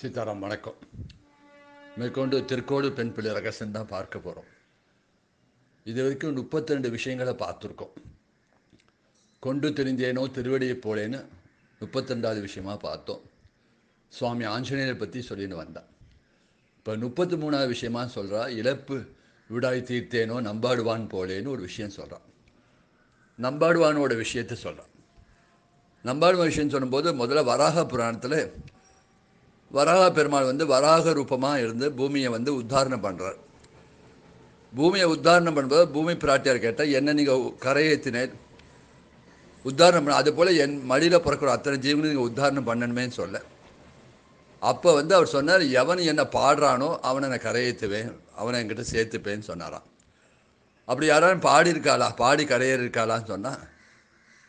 சீதாராம் வணக்கம் மேற்கொண்டு திருக்கோடு பெண் பிள்ளை ரகசியம் தான் பார்க்க போகிறோம் இது வரைக்கும் முப்பத்தி ரெண்டு விஷயங்களை பார்த்துருக்கோம் கொண்டு தெரிந்தேனோ திருவடியை போலேன்னு முப்பத்தி ரெண்டாவது விஷயமா பார்த்தோம் சுவாமி ஆஞ்சநேயரை பற்றி சொல்லின்னு வந்தான் இப்போ முப்பத்தி மூணாவது விஷயமா சொல்கிறா இழப்பு விடாய் தீர்த்தேனோ நம்பாடுவான் போலேன்னு ஒரு விஷயம் சொல்கிறான் நம்பாடுவானோட விஷயத்தை சொல்கிறான் நம்பாடுவான் விஷயம் சொல்லும்போது முதல்ல வராக புராணத்தில் வராக பெருமாள் வந்து வராக ரூபமாக இருந்து பூமியை வந்து உத்தாரணம் பண்ணுறார் பூமியை உத்தாரணம் பண்ணும்போது பூமி பிராட்டியார் கேட்டால் என்ன நீங்கள் கரையேற்றினேன் உத்தாரணம் பண்ண அது போல் என் மடியில் பிறக்கிற அத்தனை ஜீவனும் நீங்கள் உத்தாரணம் பண்ணணுமே சொல்ல அப்போ வந்து அவர் சொன்னார் எவன் என்னை பாடுறானோ அவனை நான் கரையேற்றுவேன் அவனை என்கிட்ட சேர்த்துப்பேன்னு சொன்னாராம் அப்படி யாராலும் பாடியிருக்காளா பாடி கரையேறிருக்காளான்னு இருக்காளான்னு சொன்னால்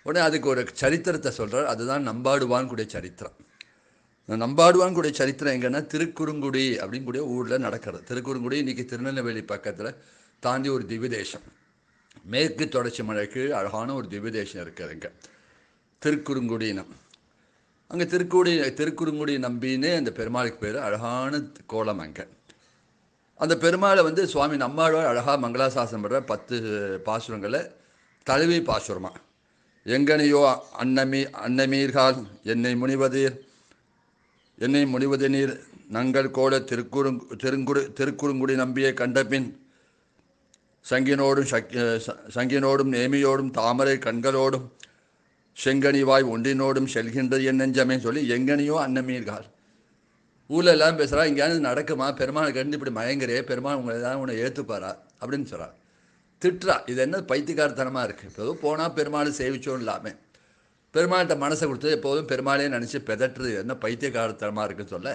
உடனே அதுக்கு ஒரு சரித்திரத்தை சொல்கிறார் அதுதான் நம்பாடுவான் கூடிய சரித்திரம் நம்பாடுவான் கூடிய சரித்திரம் எங்கன்னா திருக்குறுங்குடி அப்படின்னு கூடிய ஊரில் நடக்கிறது திருக்குறுங்குடி இன்றைக்கி திருநெல்வேலி பக்கத்தில் தாண்டி ஒரு திவ்யதேசம் மேற்கு தொடர்ச்சி மலைக்கு அழகான ஒரு திவ்யதேசம் இருக்குது இங்கே திருக்குறுங்குடினம் அங்கே திருக்குடி திருக்குறுங்குடி நம்பின்னு அந்த பெருமாளுக்கு பேர் அழகான கோலம் அங்கே அந்த பெருமாளை வந்து சுவாமி நம்மாழ்வார் அழகாக மங்களாசாசனம் பண்ணுற பத்து பாசுரங்களை தழுவி பாசுரமா எங்கனையோ அன்னமீ அன்னமீர்கால் என்னை முனிவதீர் என்னை முடிவது நீர் நங்கள் கோட திருக்குறுங் திருங்குறு திருக்குறுங்குடி நம்பியை கண்டபின் சங்கினோடும் சக் சங்கினோடும் நேமியோடும் தாமரை கண்களோடும் செங்கனிவாய் ஒன்றினோடும் செல்கின்றது என் நெஞ்சமே சொல்லி எங்கனியோ அன்னமீர்கள் ஊரில் எல்லாம் பேசுகிறா எங்கேயாவது நடக்குமா பெருமாள் கண்டு இப்படி மயங்குறே பெருமாள் உங்களை தான் உன்னை ஏற்றுப்பாரா அப்படின்னு சொல்கிறார் திட்டுறா இது என்ன பைத்தியக்காரத்தனமாக இருக்குது இப்போ போனால் பெருமாள் சேவிச்சோம் இல்லாமல் பெருமாள்கிட்ட மனசை கொடுத்து எப்போதும் பெருமாளே நினச்சி பெதட்டுறது என்ன பைத்தியகாரத்தனமாக இருக்குன்னு சொல்ல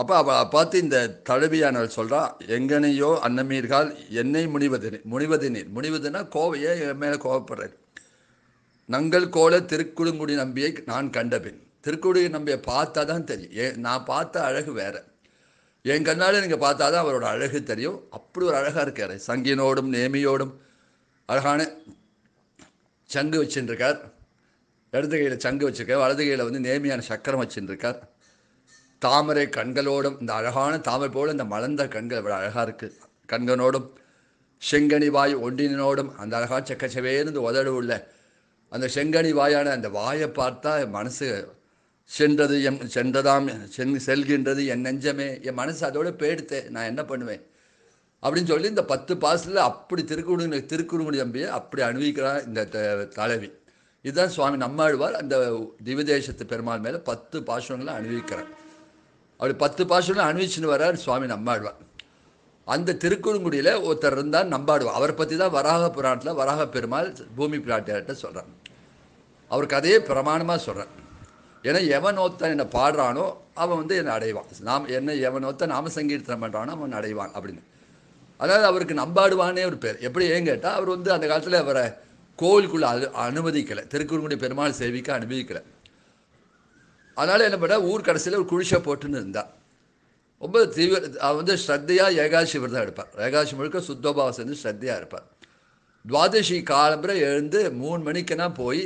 அப்போ அவளை பார்த்து இந்த தழுவியானவள் சொல்கிறான் எங்கனையோ அன்னமீர்கால் என்னை முனிவது முனிவது முனிவதுனா முனிவதுன்னா கோவையே என் மேலே கோவப்படுறாரு நங்கள் கோல திருக்குடுங்குடி நம்பியை நான் கண்டபின் திருக்குடி நம்பியை பார்த்தா தான் தெரியும் ஏ நான் பார்த்த அழகு வேறு என் கண்ணால் நீங்கள் பார்த்தா தான் அவரோட அழகு தெரியும் அப்படி ஒரு அழகாக இருக்கார் சங்கினோடும் நேமியோடும் அழகான சங்கு வச்சுருக்கார் இடது கையில் சங்கு வச்சுருக்கார் வலது கையில் வந்து நேர்மையான சக்கரம் வச்சுருக்கார் தாமரை கண்களோடும் இந்த அழகான தாமரை போல் இந்த மலர்ந்த கண்கள் இவ்வளோ அழகாக இருக்குது கண்கனோடும் செங்கனி வாய் ஒன்றினோடும் அந்த அழகாக சக்கச்சவேருந்து உதடு உள்ள அந்த செங்கனி வாயான அந்த வாயை பார்த்தா என் மனசு சென்றது எம் சென்றதாம் சென் செல்கின்றது என் நெஞ்சமே என் மனசு அதோடு போயிடுத்து நான் என்ன பண்ணுவேன் அப்படின்னு சொல்லி இந்த பத்து பாசில் அப்படி திருக்குடு திருக்குறுங்குடி தம்பியை அப்படி அணிவிக்கிறான் இந்த தலைவி இதுதான் சுவாமி நம்மாழ்வார் அந்த திவிதேசத்து பெருமாள் மேலே பத்து பாசுரங்களை அணிவிக்கிறார் அப்படி பத்து பாசுரங்களை அணிவிச்சுன்னு வர்றார் சுவாமி நம்மாழ்வார் அந்த திருக்குறங்குடியில் ஒருத்தர் இருந்தால் நம்பாடுவார் அவரை பற்றி தான் வராக புராணத்தில் வராக பெருமாள் பூமி பிராட்டியார்கிட்ட சொல்கிறார் அவர் கதையே பிரமாணமாக சொல்கிறார் ஏன்னா எவன் ஒருத்தன் என்னை பாடுறானோ அவன் வந்து என்னை அடைவான் நாம் என்ன எவன் ஒருத்தன் நாம சங்கீர்த்தனம் பண்ணுறானோ அவன் அடைவான் அப்படின்னு அதாவது அவருக்கு நம்பாடுவானே ஒரு பேர் எப்படி ஏன் கேட்டால் அவர் வந்து அந்த காலத்தில் அவரை கோவிலுக்குள்ளே அது அனுமதிக்கலை திருக்குறுங்குடி பெருமாள் சேவிக்க அனுமதிக்கலை அதனால் என்ன பண்ண ஊர் கடைசியில் ஒரு குழிஷை போட்டுன்னு இருந்தாள் ரொம்ப தீவிர அவன் வந்து ஸ்ரத்தையாக ஏகாசி விரதம் எடுப்பார் ஏகாசி முழுக்க சுத்தோபாவம் செஞ்சு ஸ்ரத்தையாக இருப்பார் துவாதசி காலம்புரை எழுந்து மூணு மணிக்கெல்லாம் போய்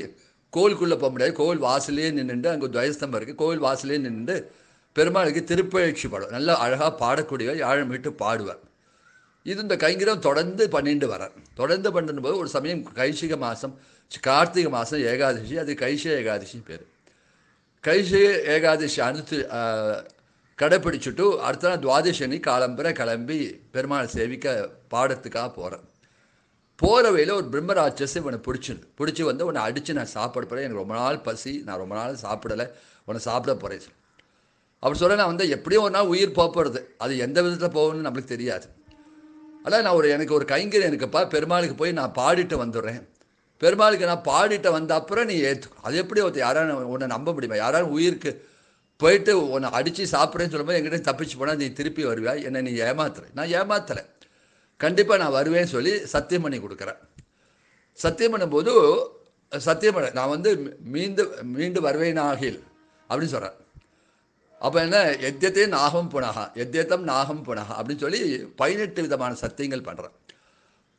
கோவிலுக்குள்ளே போக முடியாது கோவில் வாசலையே நின்றுண்டு அங்கே துவயஸ்தம்பம் இருக்குது கோவில் வாசலையே நின்று பெருமாளுக்கு திருப்பயிற்சி பாடுவார் நல்லா அழகாக பாடக்கூடியவர் யாழம் விட்டு பாடுவார் இது இந்த கைங்கரம் தொடர்ந்து பண்ணிட்டு வரேன் தொடர்ந்து பண்ணும்போது ஒரு சமயம் கைசிக மாதம் கார்த்திகை மாதம் ஏகாதசி அது கைசிக ஏகாதசி பேர் கைசிக ஏகாதசி அனுத்து கடைப்பிடிச்சுட்டு அடுத்த நாள் துவாதசனி காலம்புற கிளம்பி பெருமாள் சேவிக்க பாடத்துக்காக போகிறேன் போகிற வழியில் ஒரு பிரம்மராட்சஸ் இவனை பிடிச்சிடு பிடிச்சி வந்து உன்னை அடித்து நான் சாப்பிட போகிறேன் எனக்கு ரொம்ப நாள் பசி நான் ரொம்ப நாள் சாப்பிடலை உன்னை சாப்பிட போகிறேன் அவர் சொல்ல நான் வந்து எப்படியும் ஒரு நாள் உயிர் போகிறது அது எந்த விதத்தில் போகணும்னு நம்மளுக்கு தெரியாது அதான் நான் ஒரு எனக்கு ஒரு கைங்கரி எனக்குப்பா பெருமாளுக்கு போய் நான் பாடிட்டு வந்துடுறேன் பெருமாளுக்கு நான் பாடிட்டு வந்த அப்புறம் நீ ஏற்று அது எப்படி ஒருத்தர் யாராலும் உன்னை நம்ப முடியுமா யாராலும் உயிருக்கு போயிட்டு உன்னை அடித்து சாப்பிட்றேன்னு சொல்லும்போது எங்கிட்ட தப்பிச்சு போனால் நீ திருப்பி வருவியா என்னை நீ ஏமாத்துற நான் ஏமாத்தலை கண்டிப்பாக நான் வருவேன்னு சொல்லி சத்தியம் பண்ணி கொடுக்குறேன் சத்தியம் பண்ணும்போது சத்தியம் பண்ண நான் வந்து மீண்டு மீண்டு வருவேன் ஆகில் அப்படின்னு சொல்கிறேன் அப்போ என்ன எத்தியத்தையும் நாகம் புனகா எத்தியத்தம் நாகம் புனகா அப்படின்னு சொல்லி பதினெட்டு விதமான சத்தியங்கள் பண்ணுறான்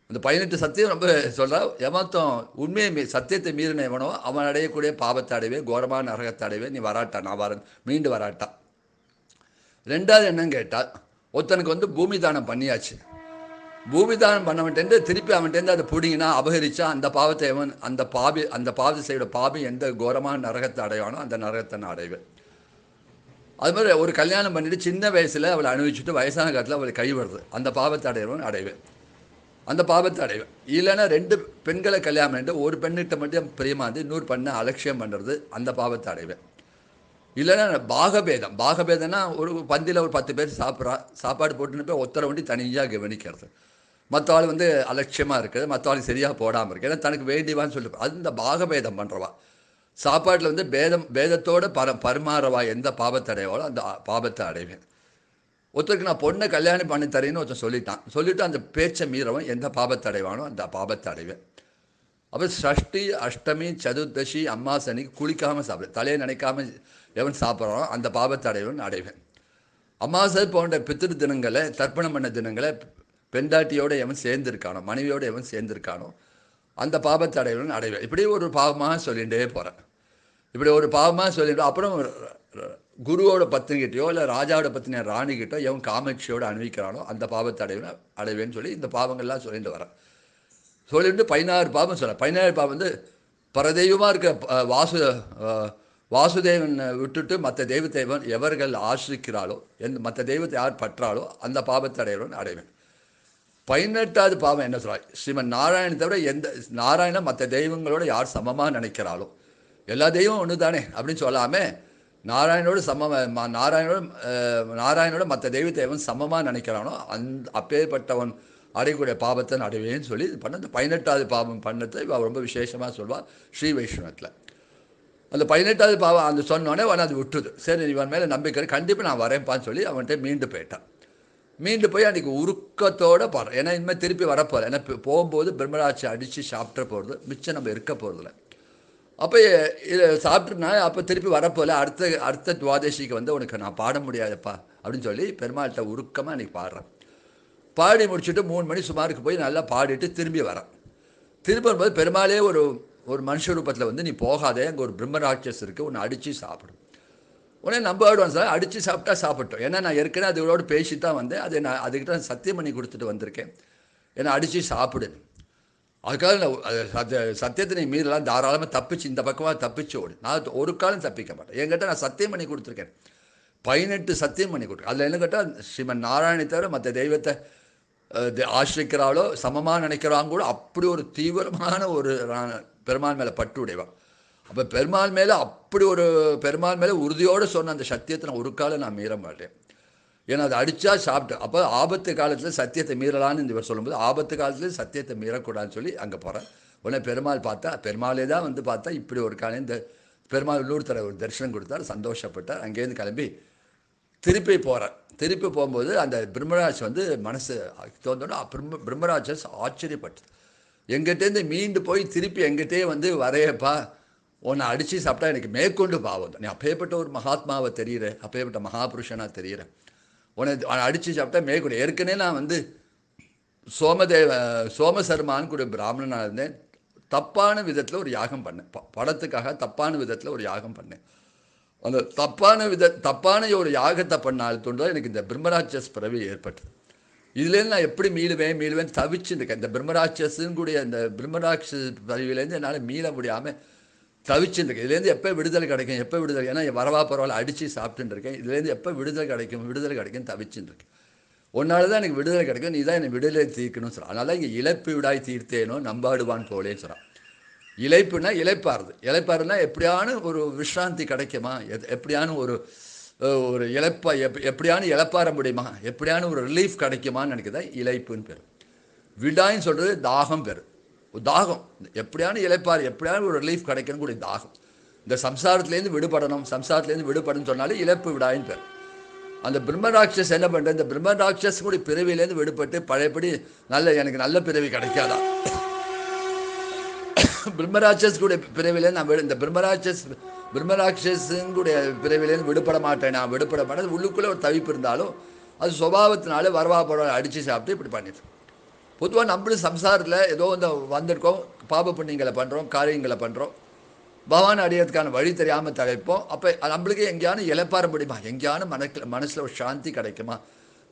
அந்த பதினெட்டு சத்தியம் ரொம்ப சொல்கிறா ஏமாத்தம் உண்மையை மீ சத்தியத்தை மீறின எவனோ அவன் அடையக்கூடிய பாவத்தை அடைவே கோரமான நரகத்தை அடைவே நீ வராட்டான் நான் வரன் மீண்டு வராட்டான் ரெண்டாவது என்னன்னு கேட்டால் ஒருத்தனுக்கு வந்து பூமி தானம் பண்ணியாச்சு பூமி தானம் பண்ணவன்ட்டு திருப்பி அவன்கிட்ட அதை பிடிங்கினா அபகரிச்சா அந்த பாவத்தை எவன் அந்த பாவி அந்த பாவத்தை செய்கிற பாவி எந்த கோரமான நரகத்தை அடைவானோ அந்த நரகத்தை நான் அடைவேன் அது மாதிரி ஒரு கல்யாணம் பண்ணிட்டு சின்ன வயசில் அவளை அனுபவிச்சுட்டு வயசான காலத்தில் அவளை கழிவுறது அந்த பாவத்தை அடைவன் அடைவேன் அந்த பாவத்தை அடைவேன் இல்லைன்னா ரெண்டு பெண்களை கல்யாணம் பண்ணிட்டு ஒரு பெண்ணிட்ட மட்டும் பிரியமாக இருந்து இன்னொரு பெண்ணை அலட்சியம் பண்ணுறது அந்த பாவத்தை அடைவேன் இல்லைன்னா பாகபேதம் பாகபேதம்னா ஒரு பந்தியில் ஒரு பத்து பேர் சாப்பிட்றா சாப்பாடு போட்டுன்னு போய் ஒத்தரை வண்டி தனியாக கவனிக்கிறது மற்ற ஆள் வந்து அலட்சியமாக இருக்குது மற்ற ஆள் சரியாக போடாமல் இருக்குது ஏன்னா தனக்கு வேண்டிவான்னு சொல்லி அது இந்த பாகபேதம் பண்ணுறவா சாப்பாட்டில் வந்து பேதம் பேதத்தோடு பர பரிமாறவா எந்த பாபத்தை அடைவாளோ அந்த பாபத்தை அடைவேன் ஒருத்தருக்கு நான் பொண்ணை கல்யாணம் பண்ணி தரேன்னு ஒருத்தன் சொல்லிட்டான் சொல்லிவிட்டு அந்த பேச்சை மீறவன் எந்த பாபத்தை அடைவானோ அந்த பாபத்தை அடைவேன் அப்போ சஷ்டி அஷ்டமி சதுர்தசி அம்மாசனிக்கு குளிக்காமல் சாப்பிடு தலையை நினைக்காம எவன் சாப்பிட்றானோ அந்த பாபத்தை அடைவன் அடைவேன் அம்மாசை போன்ற பித்திரு தினங்களை தர்ப்பணம் பண்ண தினங்களை பெண்டாட்டியோடு எவன் சேர்ந்திருக்கானோ மனைவியோடு எவன் சேர்ந்திருக்கானோ அந்த பாபத்தை அடைவன் அடைவேன் இப்படி ஒரு பாவமாக சொல்லிகிட்டே போகிறேன் இப்படி ஒரு பாவமாக சொல்லிவிடும் அப்புறம் குருவோட பத்தினிக்கிட்டையோ இல்லை ராஜாவோட பத்தினிய ராணிக்கிட்டோ எவன் காமாட்சியோட அணிவிக்கிறானோ அந்த பாவத்தை அடைவேன் அடைவேன்னு சொல்லி இந்த பாவங்கள்லாம் சொல்லிட்டு வரேன் சொல்லிட்டு பதினாறு பாவம் சொல்ல பதினாறு பாவம் வந்து பரதெய்வமாக இருக்க வாசு வாசுதேவனை விட்டுட்டு மற்ற தெய்வத்தேவன் எவர்கள் ஆசிரிக்கிறாளோ எந்த மற்ற தெய்வத்தை யார் பற்றாலோ அந்த பாவத்தை அடையணும்னு அடைவேன் பதினெட்டாவது பாவம் என்ன சொல்கிறாள் ஸ்ரீமன் நாராயணன் தவிர எந்த நாராயணன் மற்ற தெய்வங்களோட யார் சமமாக நினைக்கிறாளோ எல்லா தெய்வம் ஒன்று தானே அப்படின்னு சொல்லாமல் நாராயணோடு சம நாராயணோட நாராயணோட மற்ற தெய்வத்தை எவன் சமமாக நினைக்கிறானோ அந் அப்பேற்பட்டவன் அடையக்கூடிய பாபத்தை அடைவேன்னு சொல்லி இது பண்ண பதினெட்டாவது பாவம் பண்ணத்தை இவள் ரொம்ப விசேஷமாக சொல்வாள் ஸ்ரீ வைஷ்ணவத்தில் அந்த பதினெட்டாவது பாவம் அந்த சொன்னோடனே அவன் அது விட்டுது சரி இவன் மேலே நம்பிக்கை கண்டிப்பாக நான் வரேன்ப்பான்னு சொல்லி அவன்கிட்ட மீண்டு போயிட்டான் மீண்டு போய் அன்றைக்கி உருக்கத்தோடு போகிறேன் ஏன்னா இனிமேல் திருப்பி வரப்போகிறேன் ஏன்னா போகும்போது பிரம்மராட்சி அடித்து சாப்பிட்ற போகிறது மிச்சம் நம்ம இருக்க போகிறதில்லை அப்போ இதை சாப்பிட்டுனா அப்போ திருப்பி வரப்போல அடுத்த அடுத்த துவாதசிக்கு வந்து உனக்கு நான் பாட முடியாதுப்பா அப்படின்னு சொல்லி பெருமாள்கிட்ட உருக்கமாக இன்றைக்கி பாடுறேன் பாடி முடிச்சுட்டு மூணு மணி சுமாருக்கு போய் நல்லா பாடிட்டு திரும்பி வரேன் திரும்பி வரும்போது பெருமாளே ஒரு ஒரு மனுஷ ரூபத்தில் வந்து நீ போகாதே அங்கே ஒரு பிரம்மராட்சஸ் இருக்குது உன்னை அடித்து சாப்பிடும் உடனே நம்ம ஆடுவோம் சார் அடித்து சாப்பிட்டா சாப்பிட்டோம் ஏன்னா நான் ஏற்கனவே அதுகளோடு பேசி தான் வந்தேன் அதை நான் அதுக்கிட்ட சத்தியம் பண்ணி கொடுத்துட்டு வந்திருக்கேன் என்னை அடித்து சாப்பிடு அதுக்காக சத்திய சத்தியத்தினை மீறலாம் தாராளமாக தப்பிச்சு இந்த பக்கமாக தப்பிச்சு ஓடு நான் ஒரு காலம் தப்பிக்க மாட்டேன் என்கிட்ட நான் சத்தியம் பண்ணி கொடுத்துருக்கேன் பதினெட்டு சத்தியம் பண்ணி கொடுக்குறேன் அதில் என்ன கேட்டால் ஸ்ரீமன் நாராயணை தவிர மற்ற தெய்வத்தை ஆசிரிக்கிறாளோ சமமாக நினைக்கிறாங்க கூட அப்படி ஒரு தீவிரமான ஒரு பெருமான் மேலே பட்டு உடைவான் அப்போ பெருமாள் மேலே அப்படி ஒரு பெருமாள் மேலே உறுதியோடு சொன்ன அந்த சத்தியத்தை நான் ஒரு காலம் நான் மீற மாட்டேன் ஏன்னா அதை அடித்தா சாப்பிட்டு அப்போ ஆபத்து காலத்தில் சத்தியத்தை மீறலான்னு இந்த சொல்லும்போது ஆபத்து காலத்தில் சத்தியத்தை மீறக்கூடாதுன்னு சொல்லி அங்கே போகிறேன் உடனே பெருமாள் பார்த்தா பெருமாளே தான் வந்து பார்த்தா இப்படி ஒரு காலையும் இந்த பெருமாள் உள்ளூர் ஒரு தரிசனம் கொடுத்தார் சந்தோஷப்பட்டார் அங்கேருந்து கிளம்பி திருப்பி போகிறேன் திருப்பி போகும்போது அந்த பிரம்மராஜ் வந்து மனசு தோந்தோன்னா பிரம்ம பிரம்மராஜ் ஆச்சரியப்பட்டது எங்கிட்டேருந்து மீண்டு போய் திருப்பி எங்கிட்டே வந்து வரையப்பா உன்னை அடித்து சாப்பிட்டா எனக்கு மேற்கொண்டு பாவம் நீ அப்பேற்பட்ட ஒரு மகாத்மாவை தெரிகிற அப்பேற்பட்ட மகாபுருஷனாக தெரிகிறேன் உன அடித்து சாப்பிட்டா மேய்க்கூடிய ஏற்கனவே நான் வந்து சோமதேவ சோமசர்மான்னு கூட பிராமணனாக இருந்தேன் தப்பான விதத்தில் ஒரு யாகம் பண்ணேன் ப படத்துக்காக தப்பான விதத்தில் ஒரு யாகம் பண்ணேன் அந்த தப்பான வித தப்பான ஒரு யாகத்தை பண்ணால் தோன்றால் எனக்கு இந்த பிரம்மராட்சஸ் பிறவி ஏற்பட்டது இதுலேருந்து நான் எப்படி மீளுவேன் மீளுவேன் தவிச்சு இந்த பிரம்மராட்சஸுன்னு கூடிய அந்த பிரம்மராட்சஸ் பிறவிலேருந்து என்னால் மீள முடியாமல் தவிச்சுட்டு இதுலேருந்து எப்போ விடுதலை கிடைக்கும் எப்போ விடுதலை ஏன்னா வரவா பரவாயில்ல அடித்து சாப்பிட்டுருக்கேன் இதுலேருந்து எப்போ விடுதலை கிடைக்கும் விடுதலை கிடைக்கும் தவிச்சுட்டு இருக்கேன் தான் எனக்கு விடுதலை கிடைக்கும் நீ தான் என்னை விடுதலை தீர்க்கணும்னு சொல்கிறான் அதனால் இங்கே இழப்பு விடாய் தீர்த்தேனோ நம்பாடுவான் போலேன்னு சொல்கிறான் இழைப்புனா இழைப்பாருது இழைப்பாருனா எப்படியான ஒரு விஷ்ராந்தி கிடைக்குமா எப்படியான ஒரு ஒரு இழப்பா எப் எப்படியான இழப்பாற முடியுமா எப்படியான ஒரு ரிலீஃப் கிடைக்குமான்னு நினைக்கிறதா இழைப்புன்னு பெரு விடாயின்னு சொல்கிறது தாகம் பேர் ஒரு தாகம் எப்படியான இழைப்பார் எப்படியான ஒரு ரிலீஃப் கிடைக்கணும் கூடிய தாகம் இந்த சம்சாரத்துலேருந்து விடுபடணும் சம்சாரத்துலேருந்து விடுபடணும்னு சொன்னாலே இழப்பு விடாயின்னு பேர் அந்த பிரம்மராட்சஸ் என்ன பண்ணுற இந்த பிரம்மராட்சஸ் கூட பிறவிலேருந்து விடுபட்டு பழையபடி நல்ல எனக்கு நல்ல பிறவி கிடைக்காதா பிரம்மராட்சஸ் கூட பிறவிலேருந்து நான் இந்த பிரம்மராட்சஸ் பிரம்மராட்சஸுங்குடைய பிறவிலேருந்து விடுபட மாட்டேன் நான் விடுபட மாட்டேன் உள்ளுக்குள்ளே ஒரு தவிப்பு இருந்தாலும் அது சுபாவத்தினால வரவா பரவா அடித்து சாப்பிட்டு இப்படி பண்ணிட்டு பொதுவாக நம்மளும் சம்சாரத்தில் ஏதோ இந்த வந்திருக்கோம் பாப புண்ணியங்களை பண்ணுறோம் காரியங்களை பண்ணுறோம் பகவான் அடையிறதுக்கான வழி தெரியாமல் தலைப்போம் அப்போ நம்மளுக்கு எங்கேயானு இழப்பார முடியுமா எங்கேயானு மனக்கில் மனசில் ஒரு சாந்தி கிடைக்குமா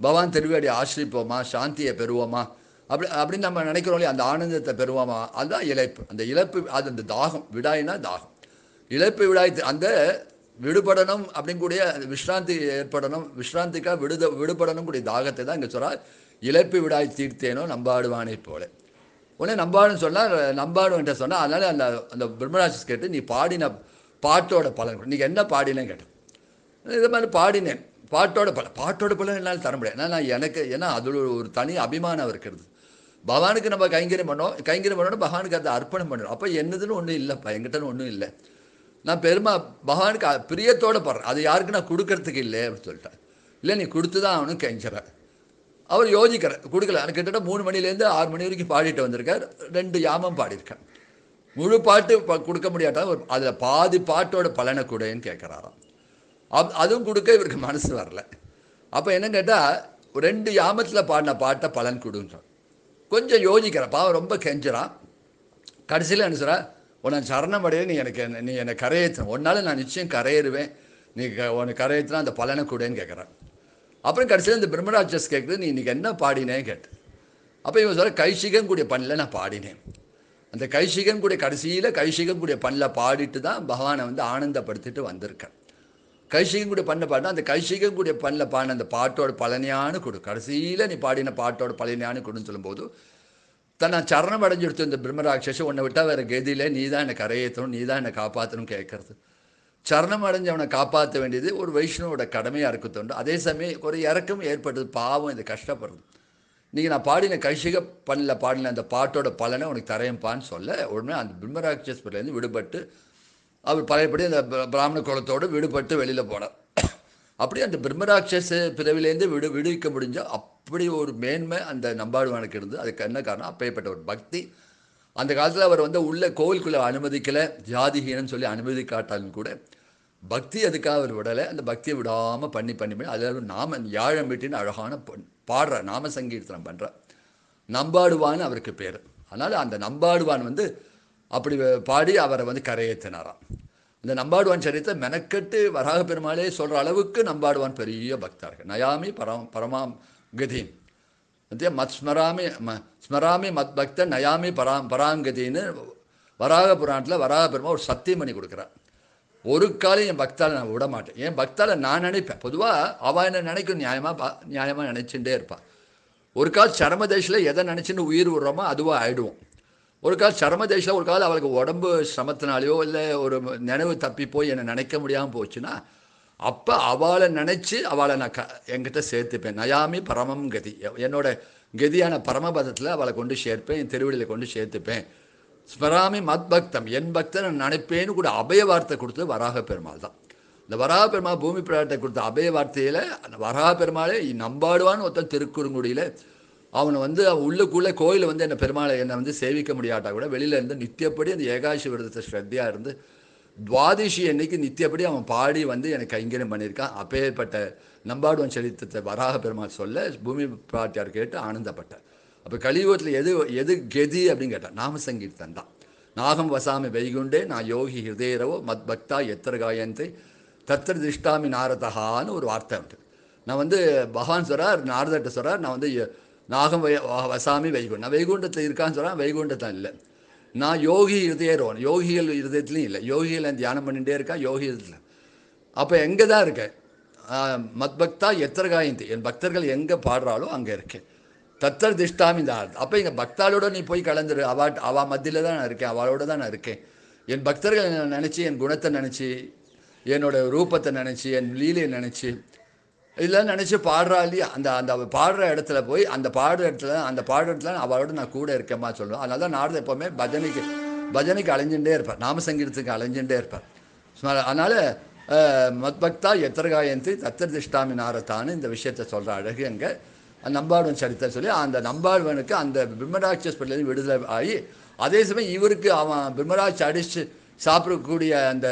பகவான் திருவடி ஆசிரிப்போமா சாந்தியை பெறுவோமா அப்படி அப்படின்னு நம்ம நினைக்கிறோம் இல்லையா அந்த ஆனந்தத்தை பெறுவோமா அதுதான் இழப்பு அந்த இழப்பு அது அந்த தாகம் விடாயினா தாகம் இழப்பு விடாய் அந்த விடுபடணும் அப்படிங்கூடிய விஷ்ராந்தி ஏற்படணும் விஷ்ராந்திக்காக விடுத விடுபடணும் கூடிய தாகத்தை தான் இங்கே சொல்கிறார் இழப்பு விடாய் தீர்த்தேனோ நம்பாடுவானே போல உடனே நம்பாடுன்னு சொன்னால் நம்பாடுவன்ட்ட சொன்னால் அதனால் அந்த அந்த பிரம்மராஜஸ் கேட்டு நீ பாடின பாட்டோட பலன் நீங்கள் என்ன பாடினேன்னு கேட்டேன் இது மாதிரி பாடினேன் பாட்டோட பலன் பாட்டோட பலன் என்னால் தர முடியாது ஏன்னா நான் எனக்கு ஏன்னா அதில் ஒரு தனி அபிமானம் இருக்கிறது பகவானுக்கு நம்ம கைங்கரியம் பண்ணோம் கைங்கரியம் பண்ணோம் பகவானுக்கு அதை அர்ப்பணம் பண்ணுறோம் அப்போ என்னதுன்னு ஒன்றும் இல்லைப்பா என்கிட்டன்னு ஒன்றும் இல்லை நான் பெருமா பகவானுக்கு பிரியத்தோடு படுறேன் அது யாருக்கு நான் கொடுக்கறதுக்கு இல்லை அப்படின்னு சொல்லிட்டேன் இல்லை நீ கொடுத்து தான் அவனுக்கு கெஞ்சுறேன் அவர் யோசிக்கிற கொடுக்கல எனக்கு கிட்டத்தட்ட மூணு மணிலேருந்து ஆறு மணி வரைக்கும் பாடிட்டு வந்திருக்கார் ரெண்டு யாமம் பாடியிருக்கார் முழு பாட்டு கொடுக்க ஒரு அதில் பாதி பாட்டோட பலனை கூடன்னு கேட்குறாராம் அப் அதுவும் கொடுக்க இவருக்கு மனசு வரல அப்போ என்னன்னு கேட்டால் ரெண்டு யாமத்தில் பாடின பாட்டை பலன் கொடுன்றான் கொஞ்சம் யோசிக்கிறப்பா பாவம் ரொம்ப கெஞ்சுறான் கடைசியில் என்ன உன்னை சரணம் அடைய நீ எனக்கு நீ என்னை கரையேற்றணும் ஒன்றால் நான் நிச்சயம் கரையேறுவேன் நீ உன்னை கரையேற்றினா அந்த பலனை கூடன்னு கேட்குறேன் அப்புறம் கடைசியில் இந்த பிரம்மராஜஸ் கேட்குறது நீ இன்றைக்கி என்ன பாடினேன் கேட்டு அப்போ இவன் சொல்ல கைஷிகன் கூடிய பண்ணில் நான் பாடினேன் அந்த கைஷிகன் கூடிய கடைசியில் கைஷிகன் கூடிய பண்ணில் பாடிட்டு தான் பகவானை வந்து ஆனந்தப்படுத்திட்டு வந்திருக்கேன் கைஷிகன் கூடிய பண்ண பாடினா அந்த கைஷிகன் கூடிய பண்ணில் பாடின அந்த பாட்டோட பழனியானு கொடு கடைசியில் நீ பாடின பாட்டோட பழனியானு கொடுன்னு சொல்லும்போது தன்னை சரணம் அடைஞ்சிடுத்து இந்த பிரம்மராட்சஸ் உன்னை விட்டால் வேறு கெதியில் நீ தான் என்னை கரையேற்றணும் நீ தான் என்னை காப்பாற்றணும் கேட்கறது சரணம் அடைஞ்சு அவனை காப்பாற்ற வேண்டியது ஒரு வைஷ்ணவோட கடமையாக இருக்கத்தோண்டு அதே சமயம் ஒரு இறக்கம் ஏற்பட்டது பாவம் இது கஷ்டப்படுறது நீங்கள் நான் பாடின கைஷிக பண்ணில் பாடின அந்த பாட்டோட பலனை உனக்கு தரையம்பான்னு சொல்ல உடனே அந்த பிரம்மராட்சஸ்வரிலேருந்து விடுபட்டு அவர் பழையபடி அந்த பிராமண குலத்தோடு விடுபட்டு வெளியில் போனார் அப்படியே அந்த பிரம்மராட்சஸ் பிறவிலேருந்து விடு விடுவிக்க முடிஞ்சால் அப்படி ஒரு மேன்மை அந்த நம்பாடுவானுக்கு இருந்து அதுக்கு என்ன காரணம் அப்பேற்பட்ட ஒரு பக்தி அந்த காலத்தில் அவர் வந்து உள்ள கோவிலுக்குள்ளே அனுமதிக்கலை ஜாதிஹீனன்னு சொல்லி அனுமதி காட்டாலும் கூட பக்தி அதுக்காக அவர் விடலை அந்த பக்தியை விடாமல் பண்ணி பண்ணி பண்ணி அதில் நாம யாழம் வீட்டின்னு அழகான பாடுற நாம சங்கீர்த்தனம் பண்ணுற நம்பாடுவான்னு அவருக்கு பேர் அதனால் அந்த நம்பாடுவான் வந்து அப்படி பாடி அவரை வந்து கரையேற்றினாராம் இந்த நம்பாடுவான் சரித்தை மெனக்கட்டு வராக பெருமாளே சொல்கிற அளவுக்கு நம்பாடுவான் பெரிய பக்தர்கள் நயாமி பரம் பரமாம் கதீன் அதே மத் ஸ்மராமி ம ஸ்மராமி மத் பக்த நயாமி பரா பராங்கதின்னு வராக புராணத்தில் வராக பெருமா ஒரு சத்தியம் பண்ணி கொடுக்குறான் ஒரு காலையும் என் பக்தால் நான் விட மாட்டேன் என் பக்தால் நான் நினைப்பேன் பொதுவாக அவள் என்ன நினைக்கும் நியாயமாக பா நியாயமாக நினச்சிட்டே இருப்பான் ஒரு கால் சரம தேசத்தில் எதை நினச்சின்னு உயிர் விடுறோமோ அதுவாக ஆகிடுவோம் ஒரு கால் சரம தேசத்தில் ஒரு கால் அவளுக்கு உடம்பு சிரமத்தினாலேயோ இல்லை ஒரு நினைவு தப்பி போய் என்னை நினைக்க முடியாமல் போச்சுன்னா அப்போ அவளை நினச்சி அவளை நான் க என்கிட்ட சேர்த்துப்பேன் நயாமி பரமம் கதி என்னோட கதியான பரமபதத்தில் அவளை கொண்டு சேர்ப்பேன் என் திருவிழியில் கொண்டு சேர்த்துப்பேன் ஸ்மராமி மத் பக்தம் என் பக்தன் நான் நினைப்பேன்னு கூட அபய வார்த்தை கொடுத்தது வராக பெருமாள் தான் இந்த வராக பெருமாள் பூமி பிரகாரத்தை கொடுத்த அபய வார்த்தையில் அந்த வராக பெருமாளே நம்பாடுவான்னு ஒருத்தன் திருக்குறுங்குடியில் அவனை வந்து அவன் உள்ளுக்குள்ளே கோயிலை வந்து என்னை பெருமாளை என்னை வந்து சேவிக்க முடியாட்டா கூட வெளியில இருந்து நித்தியப்படி அந்த ஏகாசி விரதத்தை ஸ்ரத்தையாக இருந்து துவாதிஷி அன்னைக்கு நித்தியப்படி அவன் பாடி வந்து எனக்கு கைங்கரியம் பண்ணியிருக்கான் அப்பேற்பட்ட நம்பாடுவன் சரித்திரத்தை வராக பெருமாள் சொல்ல பூமி பாட்டியார் கேட்டு ஆனந்தப்பட்டார் அப்போ கலியுகத்தில் எது எது கெதி அப்படின்னு கேட்டான் நாம சங்கீர்த்தன் தான் நாகம் வசாமி வைகுண்டே நான் யோகி ஹிருதேரவோ மத் பக்தா எத்தர் காயந்தை தத்திர திருஷ்டாமி நாரதஹான்னு ஒரு வார்த்தை உண்டு நான் வந்து பகவான் சொல்கிறார் நாரதட்ட சொல்கிறார் நான் வந்து நாகம் வசாமி வைகுண்டம் நான் வைகுண்டத்தில் இருக்கான்னு சொல்கிறான் வைகுண்டத்தான் இல்லை நான் யோகி இருதயரோன் யோகிகள் இருதயத்துலையும் இல்லை யோகிகளை தியானம் பண்ணிகிட்டே இருக்கா யோகி இதில் அப்போ எங்கே தான் இருக்கேன் மத்பக்தா எத்தர்காயந்தி என் பக்தர்கள் எங்கே பாடுறாலோ அங்கே இருக்கேன் தத்தர் திஷ்டாமி தான் அப்போ எங்கள் பக்தாலோட நீ போய் கலந்துரு அவா அவள் மத்தியில் தான் நான் இருக்கேன் அவளோட தான் நான் இருக்கேன் என் பக்தர்கள் நினச்சி என் குணத்தை நினச்சி என்னோட ரூபத்தை நினச்சி என் லீலையை நினச்சி இதெல்லாம் நினச்சி பாடுறா இல்லையா அந்த அந்த அவள் பாடுற இடத்துல போய் அந்த பாடுற இடத்துல அந்த பாடுற இடத்துல அவளோட நான் கூட இருக்கேம்மா சொல்லுவேன் அதனால தான் நாரதர் எப்போவுமே பஜனைக்கு பஜனைக்கு அலைஞ்சுட்டே இருப்பார் நாம சங்கீதத்துக்கு அலைஞ்சுட்டே இருப்பார் அதனால் மத்பக்தா எத்தர்காயந்தி தத்தர் திஷ்டாமி நாரத்தான்னு இந்த விஷயத்த சொல்கிற அழகு அங்கே நம்பாடுவன் சரித்தம் சொல்லி அந்த நம்பாடுவனுக்கு அந்த பிரம்மராட்சஸ்பட்டிலேருந்து விடுதலை ஆகி அதே சமயம் இவருக்கு அவன் பிரம்மராட்சி அடித்து சாப்பிடக்கூடிய அந்த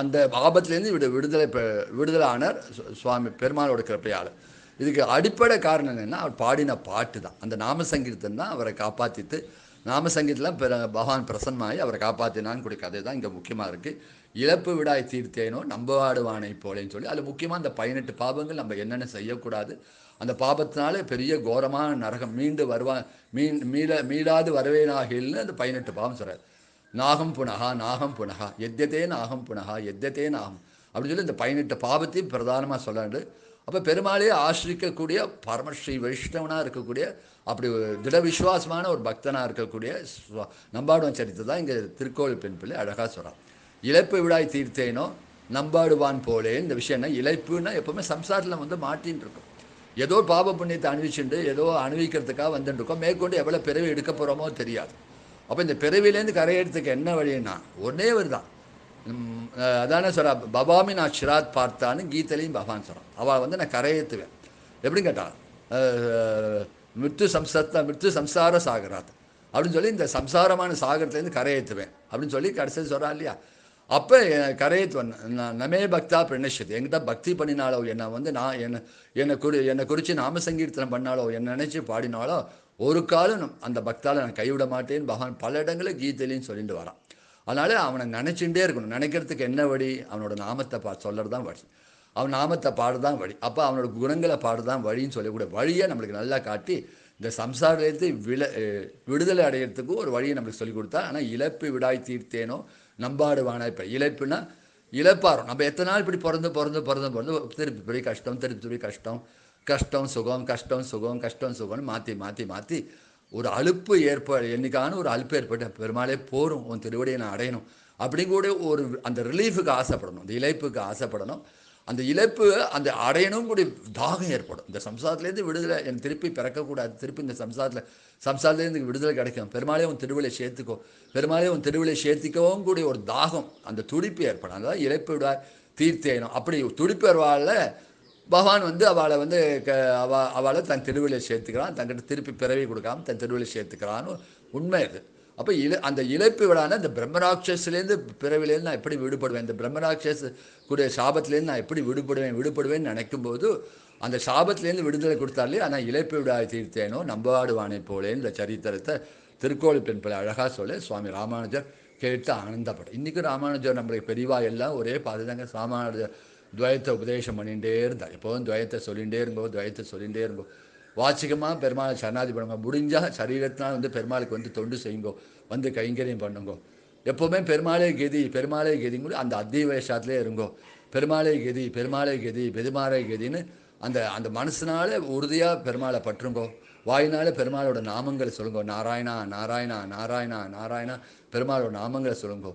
அந்த ஆபத்துலேருந்து விடு விடுதலை விடுதலை ஆனார் சுவாமி பெருமாளோட கிருப்பையால் இதுக்கு அடிப்படை காரணம் என்னென்னா அவர் பாடின பாட்டு தான் அந்த நாம சங்கீர்த்தன் தான் அவரை காப்பாற்றிட்டு நாம சங்கீதெலாம் பிற பகவான் பிரசன்னாயி அவரை காப்பாற்றினான்னு கூட கதை தான் இங்கே முக்கியமாக இருக்குது இழப்பு விடாய் தீர்த்தேனோ நம்பவாடுவானை போலேன்னு சொல்லி அதில் முக்கியமாக அந்த பதினெட்டு பாபங்கள் நம்ம என்னென்ன செய்யக்கூடாது அந்த பாபத்தினால பெரிய கோரமான நரகம் மீண்டு வருவா மீன் மீள மீளாது வரவேனாகில்னு அந்த பதினெட்டு பாவம் சொல்கிறார் நாகம் புனகா நாகம் புனகா எத்தியத்தே நாகம் புனகா எத்தியத்தே நாகம் அப்படின்னு சொல்லி இந்த பதினெட்டு பாவத்தையும் பிரதானமாக சொல்லாண்டு அப்போ பெருமாளையே ஆசிரிக்கக்கூடிய பரமஸ்ரீ வைஷ்ணவனாக இருக்கக்கூடிய அப்படி ஒரு திட விசுவாசமான ஒரு பக்தனாக இருக்கக்கூடிய நம்பாடுவான் சரித்து தான் இங்கே திருக்கோவில் பெண் பிள்ளை அழகாக சொல்கிறான் இழப்பு விழாய் தீர்த்தேனோ நம்பாடுவான் போலே இந்த விஷயம் என்ன இழைப்புன்னா எப்போவுமே சம்சாரத்தில் வந்து மாட்டின்னு இருக்கும் ஏதோ பாப புண்ணியத்தை அணிவிச்சுட்டு ஏதோ அணிவிக்கிறதுக்காக வந்துட்டு இருக்கோம் மேற்கொண்டு எவ்வளோ பிறவி எடுக்க போகிறோமோ தெரியாது அப்போ இந்த பிறவிலேருந்து கரையெடுத்துக்க என்ன வழின்னா ஒரே ஒரு தான் அதானே சொல்கிறா பபாமி நான் ஷிராத் பார்த்தான்னு கீதலையும் பபான்னு சொல்கிறான் அவள் வந்து நான் கரையேற்றுவேன் எப்படி கேட்டால் மிருத்து சம்சத்த மிருத்து சம்சார சாகராத் அப்படின்னு சொல்லி இந்த சம்சாரமான சாகரத்துலேருந்து கரையேற்றுவேன் அப்படின்னு சொல்லி கடைசியில் சொல்கிறா இல்லையா அப்போ கரையேற்றுவன் நமே பக்தா பிரணஷித் என்கிட்ட பக்தி பண்ணினாலோ என்னை வந்து நான் என்னை என்னை குறி என்னை குறித்து நாம சங்கீர்த்தனம் பண்ணாலோ என்னை நினச்சி பாடினாலோ ஒரு காலம் அந்த பக்தால் நான் கைவிட மாட்டேன்னு பகவான் பல இடங்களில் கீதையிலையும் சொல்லிட்டு வரான் அதனால் அவனை நினச்சிகிட்டே இருக்கணும் நினைக்கிறதுக்கு என்ன வழி அவனோட நாமத்தை பா சொல்கிறது தான் வழி அவன் நாமத்தை பாடுதான் வழி அப்போ அவனோட குணங்களை பாடுதான் வழின்னு சொல்லக்கூடிய வழியை நம்மளுக்கு நல்லா காட்டி இந்த சம்சாரத்தை வில விடுதலை அடையிறதுக்கும் ஒரு வழியை நம்மளுக்கு சொல்லி கொடுத்தா ஆனால் இழப்பு விடாய் தீர்த்தேனோ நம்பாடுவானா இப்போ இழப்புனா இழப்பாரோ நம்ம எத்தனை நாள் இப்படி பிறந்து பிறந்து பிறந்து பிறந்து திருப்பி பெரிய கஷ்டம் திருப்பி திருப்பி கஷ்டம் கஷ்டம் சுகம் கஷ்டம் சுகம் கஷ்டம் சுகம்னு மாற்றி மாற்றி மாற்றி ஒரு அழுப்பு ஏற்ப என்னைக்கான ஒரு அழுப்பு ஏற்பட்ட பெருமாளே போரும் உன் திருவடியை நான் அடையணும் அப்படிங்கூட ஒரு அந்த ரிலீஃபுக்கு ஆசைப்படணும் அந்த இழைப்புக்கு ஆசைப்படணும் அந்த இழப்பு அந்த அடையணும் கூட தாகம் ஏற்படும் இந்த சம்சாரத்துலேருந்து விடுதலை என் திருப்பி பிறக்கக்கூடாது திருப்பி இந்த சம்சாரத்தில் சம்சாரத்துலேருந்து விடுதலை கிடைக்கும் பெருமாளே உன் திருவிழை சேர்த்துக்கோ பெருமாளே உன் திருவிழை சேர்த்துக்கவும் கூடிய ஒரு தாகம் அந்த துடிப்பு ஏற்படும் அதாவது இழப்பு விட தீர்த்தேனும் அப்படி துடிப்பு வருவாள் பகவான் வந்து அவளை வந்து க அவ அவளை தன் திருவிழை சேர்த்துக்கிறான் தங்கிட்ட திருப்பி பிறவி கொடுக்காம தன் திருவிழை சேர்த்துக்கிறான்னு உண்மை இது அப்போ இழ அந்த இழப்பு விடான இந்த பிரம்மராட்சஸ்லேருந்து பிறவிலேருந்து நான் எப்படி விடுபடுவேன் இந்த பிரம்மராட்சஸ் கூடிய சாபத்துலேருந்து நான் எப்படி விடுபடுவேன் விடுபடுவேன்னு நினைக்கும்போது அந்த சாபத்துலேருந்து விடுதலை கொடுத்தாலே ஆனால் இழப்பு விடாய் தீர்த்தேனோ நம்பாடுவானை போலேன்னு இந்த சரித்திரத்தை திருக்கோள் பெண் பிள்ளை அழகாக சொல்ல சுவாமி ராமானுஜர் கேட்டு ஆனந்தப்படும் இன்றைக்கும் ராமானுஜர் நம்மளுக்கு பெரிவா எல்லாம் ஒரே பாதுதாங்க ராமானுஜர் துவயத்தை உபதேசம் பண்ணிகிட்டே இருந்தார் எப்போதும் துவயத்தை சொல்லிகிட்டே இருங்கோ துவயத்தை சொல்லிகிட்டே இருங்கோ வாச்சிகமாக பெருமாளை சரணாதி பண்ணுங்க முடிஞ்சால் சரீரத்தினால் வந்து பெருமாளுக்கு வந்து தொண்டு செய்யுங்கோ வந்து கைங்கரியம் பண்ணுங்கோ எப்போவுமே பெருமாளே கெதி பெருமாளே கெதிங்கூட அந்த அத்தியவேஷத்திலே இருங்கோ பெருமாளை கெதி பெருமாளை கெதி பெருமாளை கெதின்னு அந்த அந்த மனசினால உறுதியாக பெருமாளை பற்றுங்கோ வாயினால பெருமாளோட நாமங்களை சொல்லுங்கோ நாராயணா நாராயணா நாராயணா நாராயணா பெருமாளோட நாமங்களை சொல்லுங்கோ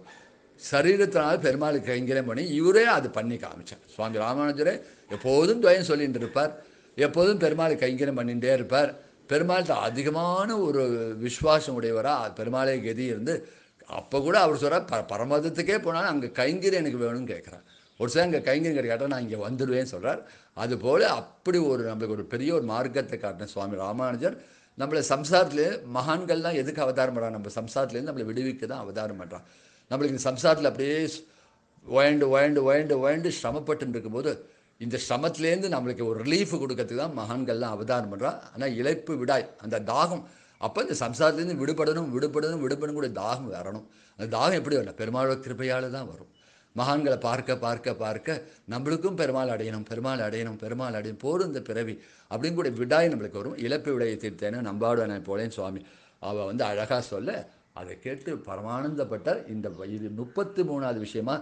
சரீரத்தினால பெருமாளுக்கு கைங்கிறம் பண்ணி இவரே அது பண்ணி காமிச்சார் சுவாமி ராமானுஜரே எப்போதும் துவயம் சொல்லிகிட்டு இருப்பார் எப்போதும் பெருமாளுக்கு கைங்கிறம் பண்ணிகிட்டே இருப்பார் பெருமாள்கிட்ட அதிகமான ஒரு விஸ்வாசம் உடையவராக பெருமாளே கதி இருந்து அப்போ கூட அவர் சொல்கிறார் ப பரமதத்துக்கே போனாலும் அங்கே கைங்கிற எனக்கு வேணும்னு கேட்குறார் ஒரு சார் அங்கே கைங்கிற கேட்டால் நான் இங்கே வந்துடுவேன்னு சொல்கிறார் அதுபோல் அப்படி ஒரு நம்மளுக்கு ஒரு பெரிய ஒரு மார்க்கத்தை காட்டின சுவாமி ராமானுஜர் நம்மளை சம்சாரத்துலேயே மகான்கள்லாம் எதுக்கு அவதாரம் பண்ணுறான் நம்ம சம்சாரத்துலேருந்து நம்மளை விடுவிக்க தான் அவதாரம் பண்ணுறான் நம்மளுக்கு இந்த சம்சாரத்தில் அப்படியே ஒயண்டு ஒயண்டு ஒயண்டு ஒயண்டு சிரமப்பட்டு இருக்கும்போது இந்த சிரமத்துலேருந்து நம்மளுக்கு ஒரு ரிலீஃப் கொடுக்கறதுக்கு தான் மகான்கள்லாம் அவதாரம் பண்ணுறா ஆனால் இழைப்பு விடாய் அந்த தாகம் அப்போ இந்த சம்சாரத்துலேருந்து விடுபடணும் விடுபடணும் விடுபடணும் கூட தாகம் வரணும் அந்த தாகம் எப்படி வரணும் பெருமாளோட கிருப்பையால் தான் வரும் மகான்களை பார்க்க பார்க்க பார்க்க நம்மளுக்கும் பெருமாள் அடையணும் பெருமாள் அடையணும் பெருமாள் அடையணும் போரும் இந்த பிறவி அப்படின்னு கூட விடாய் நம்மளுக்கு வரும் இழப்பு விடையை தீர்த்தேன்னு நம்பாடுவானே போலேன்னு சுவாமி அவள் வந்து அழகாக சொல்ல அதை கேட்டு பரமானந்தப்பட்டார் இந்த இது முப்பத்தி மூணாவது விஷயமா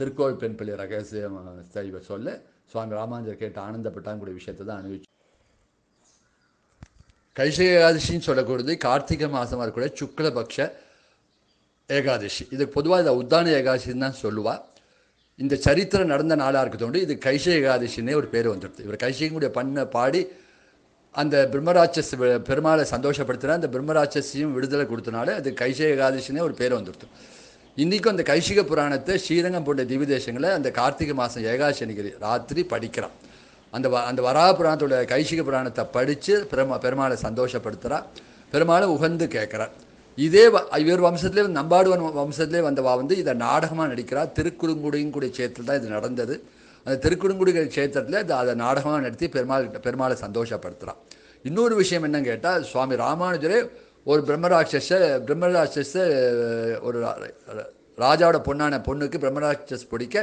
திருக்கோள் பெண் பிள்ளை ரகசியம் சைவ சொல்ல சுவாமி ராமானுஜர் கேட்டு ஆனந்தப்பட்டாங்கூடிய விஷயத்தை தான் அனுபவிச்சு கைசேகாதிசின்னு சொல்லக்கூடியது கார்த்திகை மாதமாக இருக்கக்கூடிய சுக்லபக்ஷ ஏகாதசி இது பொதுவாக இதை உத்தான ஏகாதசின்னு தான் சொல்லுவாள் இந்த சரித்திரம் நடந்த நாளாக இருக்கிறதோண்டு இது கைசேகாதசின்னே ஒரு பேர் வந்துடுது இவர் கூட பண்ண பாடி அந்த பிரம்மராட்சஸ் பெருமாளை சந்தோஷப்படுத்தினா அந்த பிரம்மராட்சஸையும் விடுதலை கொடுத்தனால அது கைஷேகாதிஷனே ஒரு பேர் வந்துடுத்து இன்றைக்கும் அந்த கைஷிக புராணத்தை ஸ்ரீரங்கம் போன்ற திவ்ய தேசங்களை அந்த கார்த்திகை மாதம் ஏகாசனிக்கு ராத்திரி படிக்கிறான் அந்த வ அந்த வரா புராணத்தோட கைஷிக புராணத்தை படித்து பெருமா பெருமாளை சந்தோஷப்படுத்துகிறா பெருமாளை உகந்து கேட்குறான் இதே இவர் வம்சத்திலே நம்பாடுவன் வம்சத்திலே வந்தவா வந்து இதை நாடகமாக நடிக்கிறா திருக்குறுங்குடியும் கூடிய சேர்த்து தான் இது நடந்தது அந்த திருக்குறுங்குடி க்ஷேத்திரத்தில் அதை நாடகமாக நடத்தி பெருமாள் பெருமாளை சந்தோஷப்படுத்துகிறான் இன்னொரு விஷயம் என்னன்னு கேட்டால் சுவாமி ராமானுஜரே ஒரு பிரம்மராட்சஸ பிரம்மராட்சஸ ஒரு ராஜாவோட பொண்ணான பொண்ணுக்கு பிரம்மராட்சஸ் பிடிக்க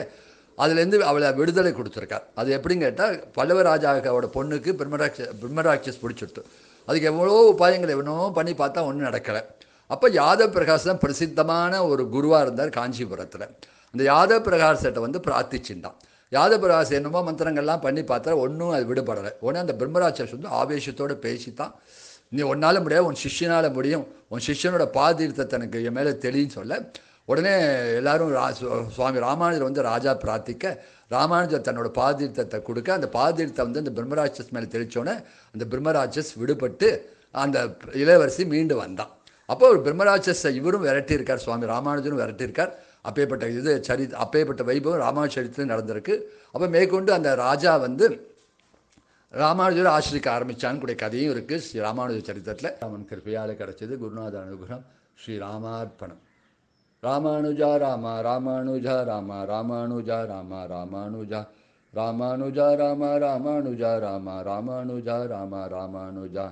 அதுலேருந்து அவளை விடுதலை கொடுத்துருக்கார் அது எப்படின்னு கேட்டால் பல்லவ ராஜாவோட பொண்ணுக்கு பிரம்மராட்ச பிரம்மராட்சஸ் பிடிச்சிருத்து அதுக்கு எவ்வளோ உபாயங்கள் எவ்வளோ பண்ணி பார்த்தா ஒன்றும் நடக்கலை அப்போ யாதவ் பிரகாஷ் தான் பிரசித்தமான ஒரு குருவாக இருந்தார் காஞ்சிபுரத்தில் அந்த யாதவ் பிரகாஷத்தை வந்து பிரார்த்திச்சுட்டான் யாதபிராசி என்னமோ மந்திரங்கள்லாம் பண்ணி பார்த்தா ஒன்றும் அது விடுபடலை உடனே அந்த பிரம்மராட்சஸ் வந்து ஆவேசத்தோடு பேசி தான் நீ ஒன்றால் முடியாது உன் சிஷியனால் முடியும் உன் சிஷியனோட பாதீர்த்தத்தை எனக்கு என் மேலே தெளின்னு சொல்ல உடனே எல்லாரும் ரா சுவாமி ராமானுஜர் வந்து ராஜா பிரார்த்திக்க ராமானுஜர் தன்னோட பாதீர்த்தத்தை கொடுக்க அந்த பாதீர்த்தம் வந்து அந்த பிரம்மராட்சஸ் மேலே தெளித்தோடனே அந்த பிரம்மராட்சஸ் விடுபட்டு அந்த இளவரசி மீண்டு வந்தான் அப்போ ஒரு பிரம்மராட்சஸை இவரும் விரட்டியிருக்கார் சுவாமி ராமானுஜரும் விரட்டியிருக்கார் அப்பேற்பட்ட இது சரி அப்பேற்பட்ட வைபவம் சரித்திரம் நடந்திருக்கு அப்போ மேற்கொண்டு அந்த ராஜா வந்து ராமானுஜரை ஆசிரிக்க ஆரம்பித்தான்னு கூடிய கதையும் இருக்குது ஸ்ரீ ராமானுஜ சரித்திரத்தில் ராமன் கிருப்பையால் கிடச்சது குருநாத அனுகிரகம் ஸ்ரீ ராமார்ப்பணம் ராமானுஜா ராமா ராமானுஜா ராமா ராமானுஜா ராமா ராமானுஜா ராமானுஜா ராமா ராமானுஜா ராமா ராமானுஜா ராமா ராமானுஜா